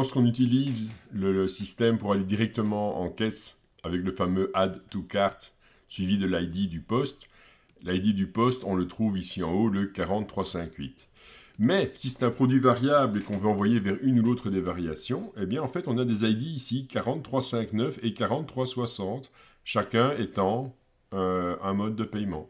Lorsqu'on utilise le, système pour aller directement en caisse avec le fameux add to cart suivi de l'ID du poste, l'ID du poste, on le trouve ici en haut, le 4358. Mais si c'est un produit variable et qu'on veut envoyer vers une ou l'autre des variations, eh bien en fait on a des ID ici 4359 et 4360, chacun étant euh, un mode de paiement.